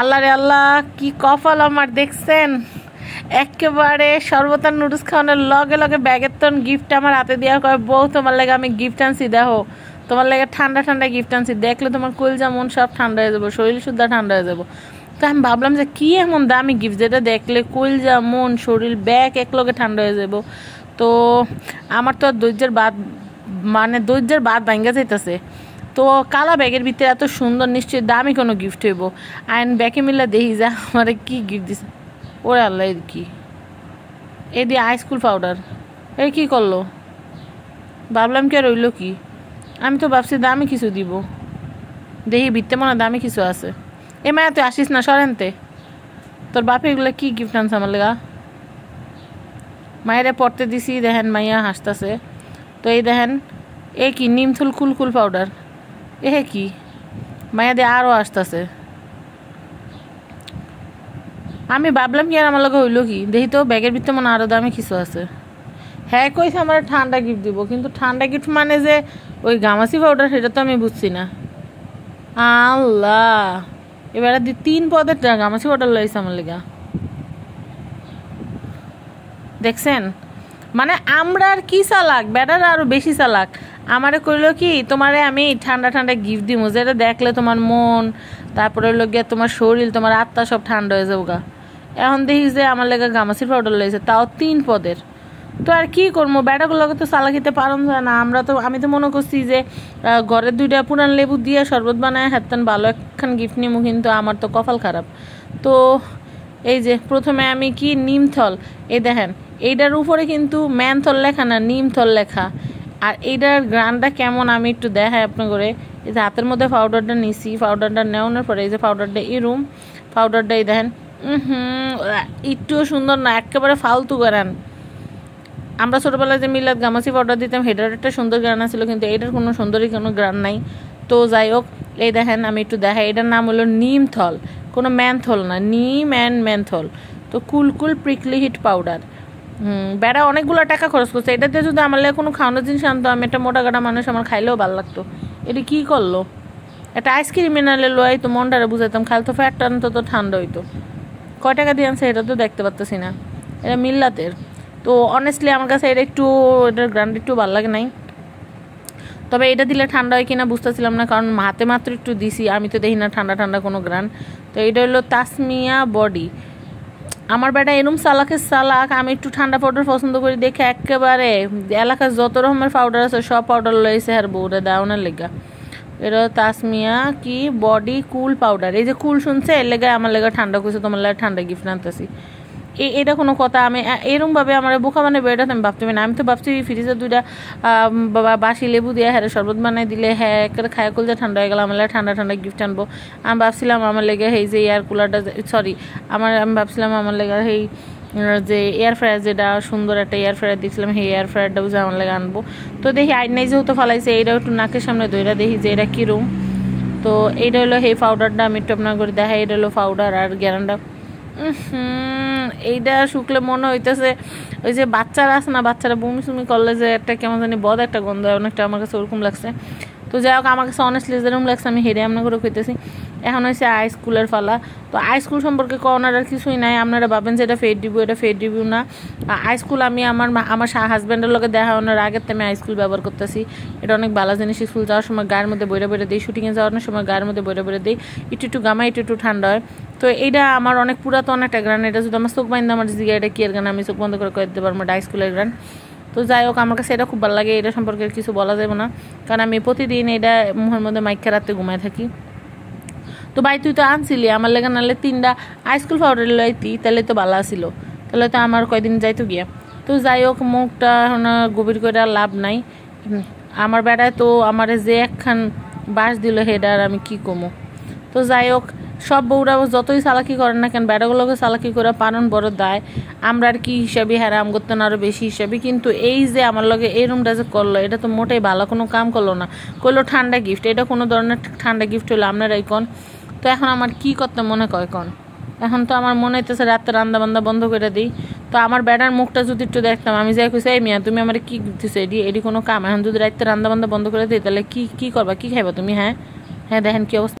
আল্লাহ রে আল্লাহ কি কপাল আমার দেখছেন একেবারে সর্বতার নুডলস খাওয়ানোর লগে লগে ব্যাগের তো গিফট আমার হাতে দেওয়া করে বউ তোমার লাগে আমি গিফট আনছি দেখো তোমার লাগে ঠান্ডা ঠান্ডা গিফট আনছি দেখলে তোমার কুল যেমন সব ঠান্ডা হয়ে যাবো শরীর শুদ্ধা ঠান্ডা হয়ে যাবো তো আমি ভাবলাম যে কী এমন দামি গিফট যেটা দেখলে কুল যেমন শরীর ব্যাগ এক লগে ঠান্ডা হয়ে যাবো তো আমার তো ধৈর্যের বাদ মানে ধৈর্যের বাদ ভাঙ্গা যেতেছে তো কালা ব্যাগের ভিতরে এত সুন্দর নিশ্চয়ই দামি কোনো গিফট হইব আইন ব্যাকে মিল্লা দেখি যা আমার কি গিফট দিছে ওরে আল্লাহ কি এ দিয়ে স্কুল পাউডার এ কি করলো ভাবলাম কি রইল কি আমি তো ভাবছি দামি কিছু দিব দেখি ভিত্তে মনে দামি কিছু আছে এ মায়া তুই আসিস না সরেনতে তোর বাপে এগুলো কি গিফট আনছে আমার লেগা মায়েরে পড়তে দিছি দেখেন মাইয়া হাসতেছে তো এই দেখেন এ কি নিমথুল কুলকুল পাউডার এহে কি মায়াদে আরও আসতেছে আমি ভাবলাম কি আর আমার লগে হইলো কি দেখি তো ব্যাগের ভিতরে মনে আরও দামি কিছু আছে হ্যাঁ কইছে আমার ঠান্ডা গিফট দিব কিন্তু ঠান্ডা গিফট মানে যে ওই গামাসি পাউডার সেটা তো আমি বুঝছি না আল্লাহ এবারে দি তিন পদের গামাসি পাউডার লাইছে আমার লেগা দেখছেন মানে আমরা আর কি চালাক বেটার আরও বেশি চালাক আমারে কইলো কি তোমারে আমি ঠান্ডা ঠান্ডা গিফট দিব যেটা দেখলে তোমার মন তারপরে লোকে তোমার শরীর তোমার আত্মা সব ঠান্ডা হয়ে যাবো গা এখন দেখি যে আমার লেগে গামাসির পাউডার লেগেছে তাও তিন পদের তো আর কি করবো বেটাগুলোকে তো চালাকিতে খেতে পারন যায় না আমরা তো আমি তো মনে করছি যে ঘরের দুইটা পুরান লেবু দিয়ে শরবত বানায় হ্যাঁ ভালো একখান গিফট নিমু কিন্তু আমার তো কপাল খারাপ তো এই যে প্রথমে আমি কি নিমথল এই দেখেন এইটার উপরে কিন্তু ম্যানথল লেখা না নিমথল লেখা আর এইটার গ্রানটা কেমন আমি একটু দেখাই আপনার করে এই যে হাতের মধ্যে পাউডারটা নিছি পাউডারটা নেওয়ানোর পরে এই যে পাউডারটা এরুম পাউডারটা এই দেখেন হুম একটুও সুন্দর না একেবারে ফালতু গান আমরা ছোটোবেলায় যে মিলাদ গামাসি পাউডার দিতাম হেডার একটা সুন্দর গান ছিল কিন্তু এটার কোনো সুন্দরই কোনো গ্রান নাই তো যাই হোক এই দেখেন আমি একটু দেখাই এটার নাম হলো নিমথল কোনো ম্যানথল না নিম অ্যান্ড ম্যানথল তো কুলকুল প্রিকলি হিট পাউডার বেড়া অনেকগুলো টাকা খরচ করছে দিয়ে যদি আমার কোনো খাওয়ানোর জিনিস আনতো আমি একটা মোটা কাটা মানুষ আমার খাইলেও ভালো লাগতো এটা কী করলো একটা আইসক্রিম এনালে লোয়াই তো মনটারে বুঝাইতাম তো ফ্যাট আনতো তো ঠান্ডা হইতো কয় টাকা দিয়ে আনছে এটা তো দেখতে পারতেছি না এটা মিল্লাতের তো অনেস্টলি আমার কাছে এটা একটু এটার গ্রান্ড একটু ভালো লাগে নাই তবে এটা দিলে ঠান্ডা হয় কিনা বুঝতেছিলাম না কারণ হাতে মাত্র একটু দিছি আমি তো দেখি না ঠান্ডা ঠান্ডা কোনো গ্রান তো এটা হলো তাসমিয়া বডি আমার বেটা এরম সালাকের সালাক আমি একটু ঠান্ডা পাউডার পছন্দ করি দেখে একেবারে এলাকার যত রকমের পাউডার আছে সব পাউডার লয়েছে আর বউরা দাওনার লেগা এটা তাসমিয়া কি বডি কুল পাউডার এই যে কুল শুনছে এর লেগে আমার লেগে ঠান্ডা করছে তোমার লেগে ঠান্ডা গিফট আনতেছি এটা কোনো কথা আমি এরমভাবে আমার বোকা মানে বেড়াতে আমি ভাবতে না আমি তো ভাবছি ফ্রিজে দুইটা বাবা বাসি লেবু দিয়ে হ্যাঁ শরবত বানাই দিলে হ্যাঁ একটা খায় যে ঠান্ডা হয়ে গেল আমার ঠান্ডা ঠান্ডা গিফট আনবো আমি ভাবছিলাম আমার লেগে সেই যে এয়ার কুলারটা সরি আমার আমি ভাবছিলাম আমার লেগে সেই যে এয়ার ফ্রায়ার যেটা সুন্দর একটা এয়ার ফ্রায়ার দিয়েছিলাম সেই এয়ার ফ্রায়ারটাও যে আমার লেগে আনবো তো দেখি আইনাই যেহেতু ফালাইছে এইটাও একটু নাকের সামনে দইরা দেখি যে এটা রুম তো এইটা হলো সেই পাউডারটা আমি একটু আপনার করে দেখাই এটা হলো পাউডার আর গ্যারান্ডা এইটা শুকলে মনে হইতেছে ওই যে বাচ্চারা আছে না বাচ্চারা বমি সুমি করলে যে একটা কেমন জানি বদ একটা গন্ধ হয় অনেকটা আমার কাছে ওরকম লাগছে তো যাই হোক আমার কাছে অনেক লেজারুম লাগছে আমি হেরে আমনা করে খুঁজতেছি এখন হয়েছে আই স্কুলের ফালা তো আই স্কুল সম্পর্কে কওনার আর কিছুই নাই আপনারা ভাবেন যে এটা ফেড রিভিউ এটা ফেড রিভিউ না আই স্কুল আমি আমার আমার হাজব্যান্ডের লোকে দেখা ওনার আগের আমি আই স্কুল ব্যবহার করতেছি এটা অনেক ভালো জিনিস স্কুল যাওয়ার সময় গায়ের মধ্যে বইরে বইরে দিই শুটিংয়ে যাওয়ার সময় গায়ের মধ্যে বইরে বইরে দিই একটু একটু গামা একটু একটু ঠান্ডা হয় তো এইটা আমার অনেক পুরাতন একটা গ্রান এটা যদি আমার চোখ বাইন্দা আমার জিগা এটা কি এর গান আমি চোখ বন্ধ করে দিতে পারবো ডাই স্কুলের গ্রান তো যাই হোক আমার কাছে এটা খুব ভালো লাগে এটা সম্পর্কে কিছু বলা যাবে না কারণ আমি প্রতিদিন এটা মুহের মধ্যে মাইকা রাত্রে ঘুমায় থাকি তো ভাই তুই তো আনছিলি আমার লেগে নাহলে তিনটা আইসকুল পাউডার লাইতি তাহলে তো ভালো আসিল তাহলে তো আমার কয়দিন যাইতো গিয়া তো যাই হোক মুখটা গভীর করে লাভ নাই আমার বেড়ায় তো আমার যে একখান বাস দিল হেডার আমি কি কমো তো যাই হোক সব বউরা যতই সালাকি করেন না কেন বেড়াগুলোকে সালাকি করে পালন বড় দায় আমরা আর কি হিসাবে হ্যারাম করতে না আরও বেশি হিসাবে কিন্তু এই যে আমার লগে এই রুমটা যে করলো এটা তো মোটেই ভালো কোনো কাম করলো না করলো ঠান্ডা গিফট এটা কোনো ধরনের ঠান্ডা গিফট হলো আপনার কন তো এখন আমার কি করতে মনে কয় কন এখন তো আমার মনে হইতেছে রাত্রে রান্না বান্দা বন্ধ করে দিই তো আমার বেড়ার মুখটা যদি একটু দেখতাম আমি যাই কইছি এই মিয়া তুমি আমার কি দিছো এটি এটি কোনো কাম এখন যদি রাত্রে রান্না বান্দা বন্ধ করে দিই তাহলে কি কি করবা কি খাইবা তুমি হ্যাঁ হ্যাঁ দেখেন কি অবস্থা